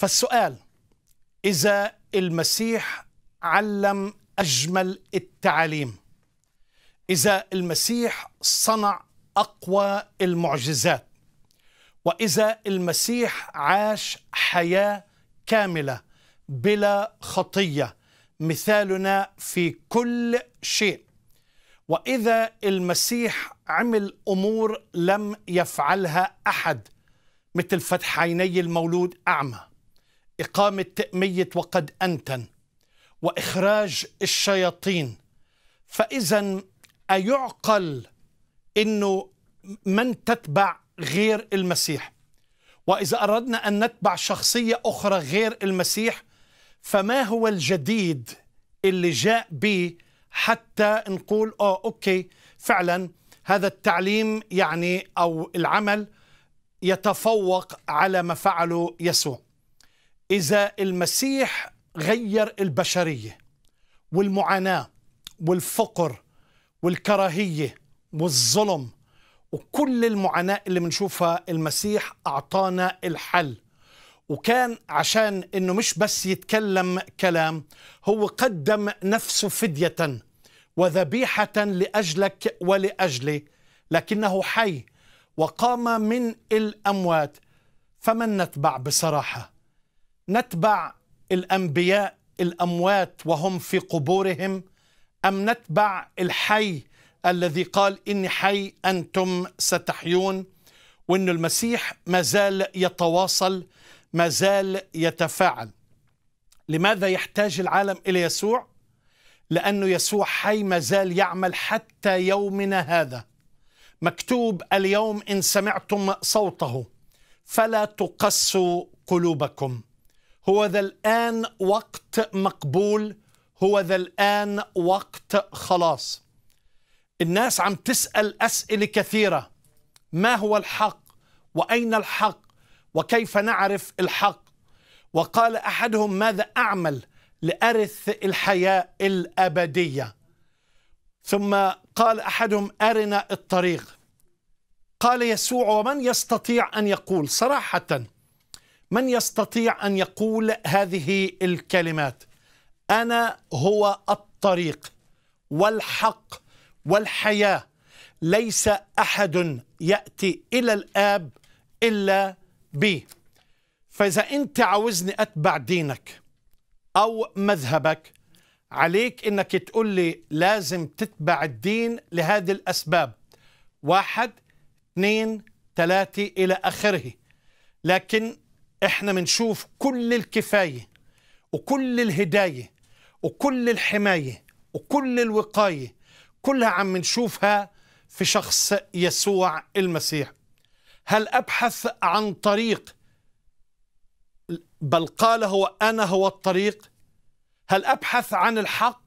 فالسؤال إذا المسيح علم أجمل التعاليم إذا المسيح صنع أقوى المعجزات وإذا المسيح عاش حياة كاملة بلا خطية مثالنا في كل شيء وإذا المسيح عمل أمور لم يفعلها أحد مثل فتح عيني المولود أعمى إقامة ميت وقد أنتن وإخراج الشياطين فإذا أيعقل أنه من تتبع غير المسيح وإذا أردنا أن نتبع شخصية أخرى غير المسيح فما هو الجديد اللي جاء به حتى نقول آه أوكي فعلا هذا التعليم يعني أو العمل يتفوق على ما فعله يسوع إذا المسيح غير البشرية والمعاناة والفقر والكراهية والظلم وكل المعاناة اللي بنشوفها المسيح أعطانا الحل وكان عشان انه مش بس يتكلم كلام هو قدم نفسه فدية وذبيحة لأجلك ولأجلي لكنه حي وقام من الأموات فمن نتبع بصراحة نتبع الانبياء الاموات وهم في قبورهم ام نتبع الحي الذي قال اني حي انتم ستحيون وان المسيح ما زال يتواصل ما زال يتفاعل لماذا يحتاج العالم الى يسوع لانه يسوع حي ما زال يعمل حتى يومنا هذا مكتوب اليوم ان سمعتم صوته فلا تقسوا قلوبكم هو ذا الآن وقت مقبول هو ذا الآن وقت خلاص الناس عم تسأل أسئلة كثيرة ما هو الحق وأين الحق وكيف نعرف الحق وقال أحدهم ماذا أعمل لأرث الحياة الأبدية ثم قال أحدهم أرنا الطريق قال يسوع ومن يستطيع أن يقول صراحةً من يستطيع ان يقول هذه الكلمات انا هو الطريق والحق والحياه ليس احد ياتي الى الاب الا بي فاذا انت عاوزني اتبع دينك او مذهبك عليك انك تقول لي لازم تتبع الدين لهذه الاسباب واحد اثنين ثلاثه الى اخره لكن احنا بنشوف كل الكفاية وكل الهداية وكل الحماية وكل الوقاية كلها عم نشوفها في شخص يسوع المسيح هل أبحث عن طريق بل قال هو أنا هو الطريق هل أبحث عن الحق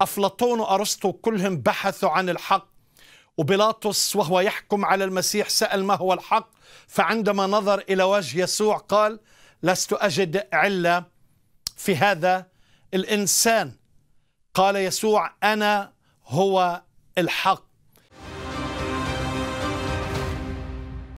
أفلاطون وأرسطو كلهم بحثوا عن الحق وبيلاطس وهو يحكم على المسيح سأل ما هو الحق فعندما نظر إلى وجه يسوع قال لست أجد علة في هذا الإنسان قال يسوع أنا هو الحق